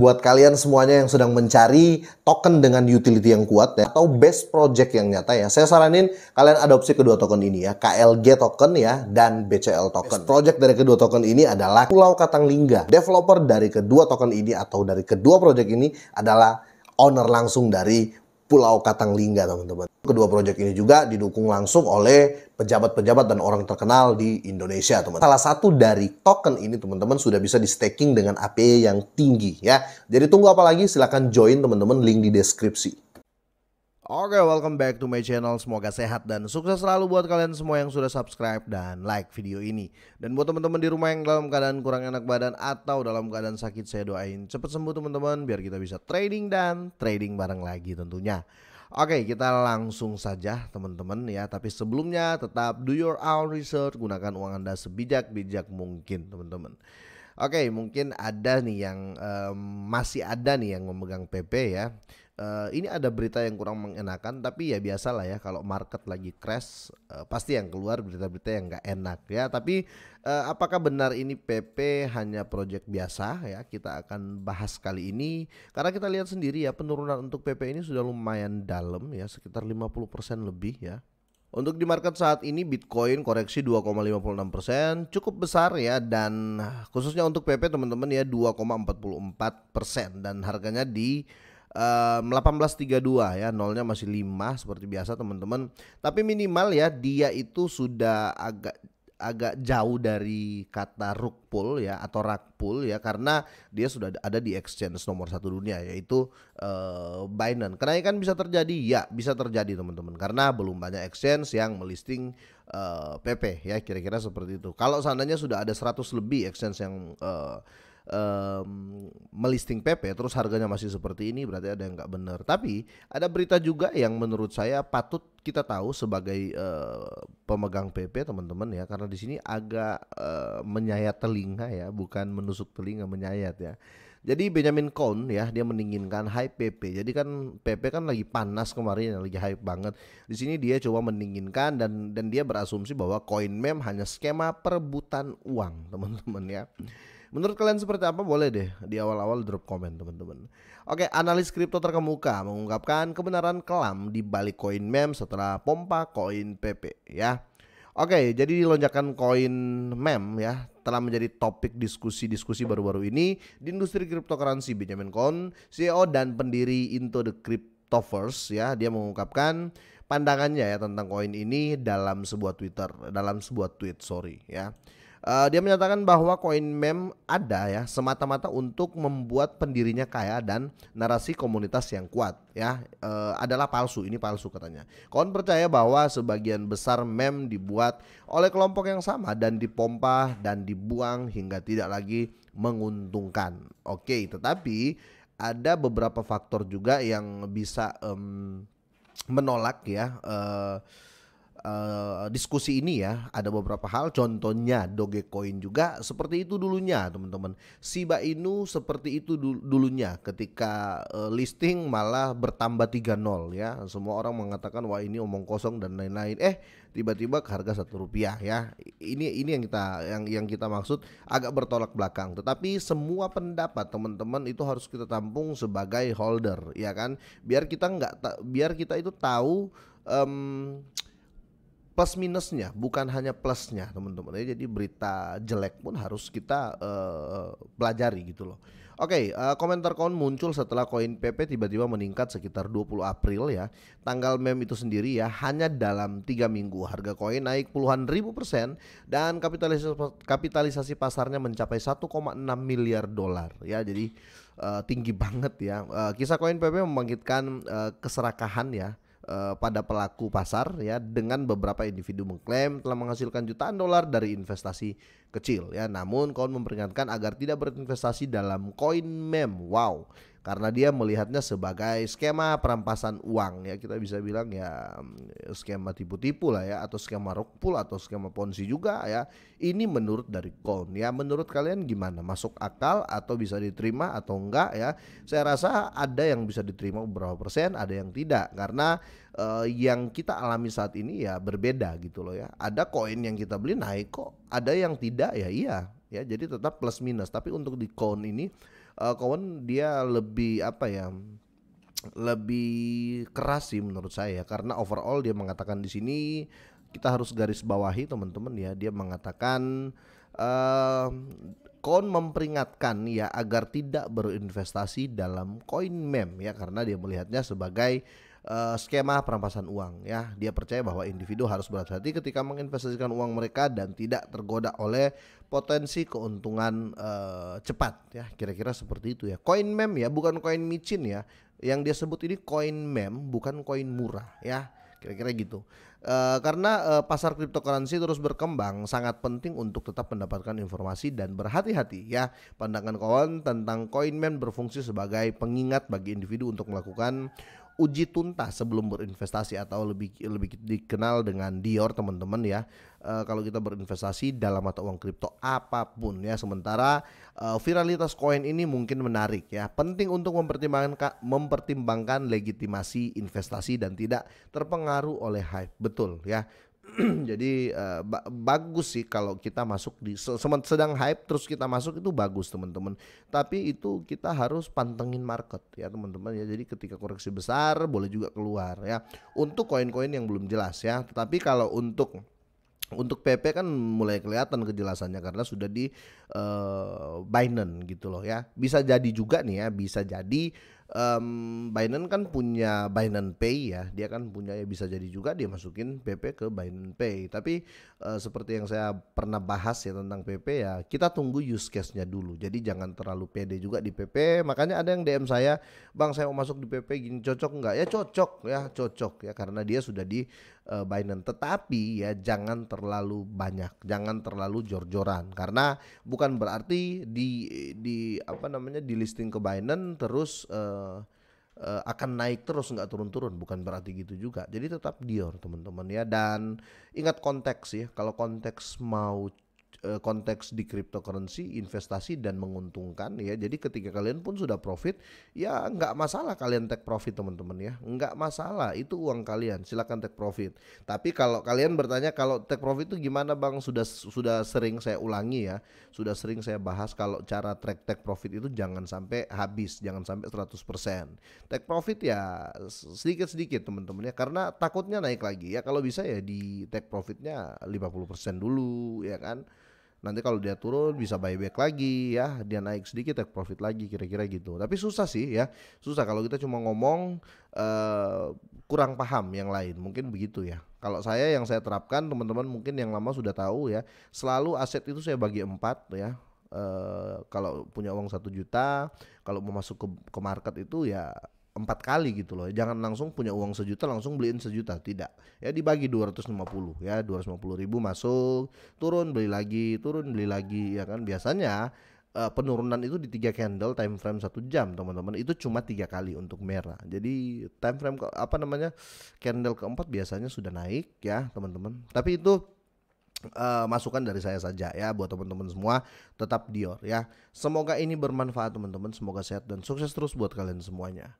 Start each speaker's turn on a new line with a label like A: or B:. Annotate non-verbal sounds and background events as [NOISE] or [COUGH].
A: buat kalian semuanya yang sedang mencari token dengan utility yang kuat ya, atau best project yang nyata ya. Saya saranin kalian adopsi kedua token ini ya, KLG token ya dan BCL token. Best project dari kedua token ini adalah Pulau Katanglingga. Developer dari kedua token ini atau dari kedua project ini adalah owner langsung dari Pulau Lingga teman-teman. Kedua proyek ini juga didukung langsung oleh pejabat-pejabat dan orang terkenal di Indonesia, teman. teman Salah satu dari token ini, teman-teman, sudah bisa di staking dengan AP yang tinggi, ya. Jadi tunggu apa lagi? Silahkan join, teman-teman. Link di deskripsi. Oke, okay, welcome back to my channel. Semoga sehat dan sukses selalu buat kalian semua yang sudah subscribe dan like video ini. Dan buat teman-teman di rumah yang dalam keadaan kurang enak badan atau dalam keadaan sakit, saya doain cepat sembuh teman-teman biar kita bisa trading dan trading bareng lagi tentunya. Oke, okay, kita langsung saja teman-teman ya. Tapi sebelumnya tetap do your own research, gunakan uang Anda sebijak-bijak mungkin teman-teman. Oke, okay, mungkin ada nih yang um, masih ada nih yang memegang PP ya. Uh, ini ada berita yang kurang mengenakan tapi ya biasalah ya kalau market lagi crash uh, pasti yang keluar berita-berita yang nggak enak ya tapi uh, apakah benar ini PP hanya proyek biasa ya kita akan bahas kali ini karena kita lihat sendiri ya penurunan untuk PP ini sudah lumayan dalam ya sekitar 50% lebih ya untuk di market saat ini Bitcoin koreksi 2,56% cukup besar ya dan khususnya untuk PP teman-teman ya 2,44% dan harganya di tiga 1832 ya nolnya masih 5 seperti biasa teman-teman tapi minimal ya dia itu sudah agak agak jauh dari kata rukpul ya atau rakpul ya karena dia sudah ada di exchange nomor satu dunia yaitu uh, Binance. Kenaikan bisa terjadi ya bisa terjadi teman-teman karena belum banyak exchange yang melisting uh, eh, PP ya kira-kira seperti itu. Kalau seandainya sudah ada 100 lebih exchange yang uh, um, melisting PP terus harganya masih seperti ini berarti ada yang nggak benar. Tapi ada berita juga yang menurut saya patut kita tahu sebagai uh, pemegang PP teman-teman ya karena di sini agak uh, menyayat telinga ya bukan menusuk telinga menyayat ya. Jadi Benjamin Cohn ya dia mendinginkan high PP. Jadi kan PP kan lagi panas kemarin lagi hype banget. Di sini dia coba mendinginkan dan dan dia berasumsi bahwa CoinMem hanya skema perebutan uang, teman-teman ya. Menurut kalian seperti apa? Boleh deh di awal-awal drop komen teman-teman. Oke, analis kripto terkemuka mengungkapkan kebenaran kelam di balik koin mem setelah pompa koin PP ya. Oke, jadi lonjakan koin mem ya telah menjadi topik diskusi-diskusi baru-baru ini di industri cryptocurrency Benjamin Cohn, CEO dan pendiri Into the Cryptoverse ya, dia mengungkapkan pandangannya ya tentang koin ini dalam sebuah Twitter, dalam sebuah tweet, sorry ya. Uh, dia menyatakan bahwa koin mem ada ya semata-mata untuk membuat pendirinya kaya dan narasi komunitas yang kuat ya uh, adalah palsu ini palsu katanya. Kon percaya bahwa sebagian besar mem dibuat oleh kelompok yang sama dan dipompa dan dibuang hingga tidak lagi menguntungkan. Oke, okay, tetapi ada beberapa faktor juga yang bisa um, menolak ya. Uh, Eh, diskusi ini ya ada beberapa hal contohnya Dogecoin juga seperti itu dulunya teman-teman Shiba Inu seperti itu dulunya ketika uh, listing malah bertambah 3 nol ya semua orang mengatakan wah ini omong kosong dan lain-lain eh tiba-tiba ke harga satu rupiah ya ini ini yang kita yang yang kita maksud agak bertolak belakang tetapi semua pendapat teman-teman itu harus kita tampung sebagai holder ya kan biar kita nggak biar kita itu tahu um, plus minusnya bukan hanya plusnya teman-teman ya jadi berita jelek pun harus kita uh, pelajari gitu loh oke okay, uh, eh, komentar kawan muncul setelah koin PP tiba-tiba meningkat sekitar 20 April ya tanggal mem itu sendiri ya hanya dalam tiga minggu harga koin naik puluhan ribu persen dan kapitalisasi kapitalisasi pasarnya mencapai 1,6 miliar dolar ya jadi uh, tinggi [LAUGHS] banget ya uh, kisah koin PP membangkitkan uh, keserakahan ya Eh, pada pelaku pasar ya dengan beberapa individu mengklaim telah menghasilkan jutaan dolar dari investasi kecil ya. Namun kawan memperingatkan agar tidak berinvestasi dalam koin meme. Wow karena dia melihatnya sebagai skema perampasan uang ya kita bisa bilang ya mm, skema tipu-tipu lah ya atau skema rokpul atau skema ponzi juga ya ini menurut dari Kohn ya menurut kalian gimana masuk akal atau bisa diterima atau enggak ya saya rasa ada yang bisa diterima beberapa persen ada yang tidak karena uh, yang kita alami saat ini ya berbeda gitu loh ya ada koin yang kita beli naik kok ada yang tidak ya iya ya jadi tetap plus minus tapi untuk di Kohn ini uh, dia lebih apa ya? lebih keras sih menurut saya karena overall dia mengatakan di sini kita harus garis bawahi teman-teman ya dia mengatakan uh, eh, Kon memperingatkan ya agar tidak berinvestasi dalam koin mem ya karena dia melihatnya sebagai uh, skema perampasan uang ya. Dia percaya bahwa individu harus berhati-hati ketika menginvestasikan uang mereka dan tidak tergoda oleh potensi keuntungan uh, cepat ya. Kira-kira seperti itu ya. Koin mem ya, bukan koin micin ya. Yang dia sebut ini koin mem bukan koin murah ya. Kira-kira gitu. Uh, karena uh, pasar cryptocurrency terus berkembang, sangat penting untuk tetap mendapatkan informasi dan berhati-hati ya. Pandangan kawan tentang CoinMan berfungsi sebagai pengingat bagi individu untuk melakukan uji tuntas sebelum berinvestasi atau lebih lebih dikenal dengan Dior teman-teman ya. Uh, kalau kita berinvestasi dalam mata uang kripto apapun ya. Sementara uh, viralitas koin ini mungkin menarik ya. Penting untuk mempertimbangkan mempertimbangkan legitimasi investasi dan tidak terpengaruh oleh hype. Betul ya. [CLEARS THROAT] Jadi uh, ba bagus sih kalau kita masuk di sedang hype terus kita masuk itu bagus teman-teman. Tapi itu kita harus pantengin market ya teman-teman ya. Jadi ketika koreksi besar boleh juga keluar ya. Untuk koin-koin yang belum jelas ya. Tetapi kalau untuk untuk PP kan mulai kelihatan kejelasannya karena sudah di uh, Binance gitu loh ya. Bisa jadi juga nih ya, bisa jadi um, Binance kan punya Binance Pay ya, dia kan punya ya bisa jadi juga dia masukin PP ke Binance Pay. Tapi uh, seperti yang saya pernah bahas ya tentang PP ya, kita tunggu use case-nya dulu. Jadi jangan terlalu pede juga di PP. Makanya ada yang DM saya, "Bang, saya mau masuk di PP gini cocok nggak?" Ya cocok ya, cocok ya karena dia sudah di uh, Biden. Tetapi ya jangan terlalu banyak, jangan terlalu jor-joran karena bukan berarti di di apa namanya di listing ke Biden terus uh, uh, akan naik terus nggak turun-turun bukan berarti gitu juga jadi tetap Dior teman-teman ya dan ingat konteks ya kalau konteks mau Eh, konteks di cryptocurrency investasi dan menguntungkan ya jadi ketika kalian pun sudah profit ya nggak masalah kalian take profit teman-teman ya nggak masalah itu uang kalian silahkan take profit tapi kalau kalian bertanya kalau take profit itu gimana bang sudah sudah sering saya ulangi ya sudah sering saya bahas kalau cara track take profit itu jangan sampai habis jangan sampai 100% take profit ya sedikit-sedikit teman-teman ya karena takutnya naik lagi ya kalau bisa ya di take profitnya 50% dulu ya kan nanti kalau dia turun bisa buyback lagi ya dia naik sedikit take profit lagi kira-kira gitu tapi susah sih ya susah kalau kita cuma ngomong uh, kurang paham yang lain mungkin begitu ya kalau saya yang saya terapkan teman-teman mungkin yang lama sudah tahu ya selalu aset itu saya bagi empat ya uh, kalau punya uang satu juta kalau mau masuk ke, ke market itu ya empat kali gitu loh. Jangan langsung punya uang sejuta langsung beliin sejuta, tidak. Ya dibagi 250 ya, 250 ribu masuk, turun beli lagi, turun beli lagi ya kan. Biasanya uh, penurunan itu di tiga candle time frame satu jam teman-teman itu cuma tiga kali untuk merah. Jadi time frame ke, apa namanya candle keempat biasanya sudah naik ya teman-teman. Tapi itu uh, masukan dari saya saja ya buat teman-teman semua tetap Dior ya. Semoga ini bermanfaat teman-teman, semoga sehat dan sukses terus buat kalian semuanya.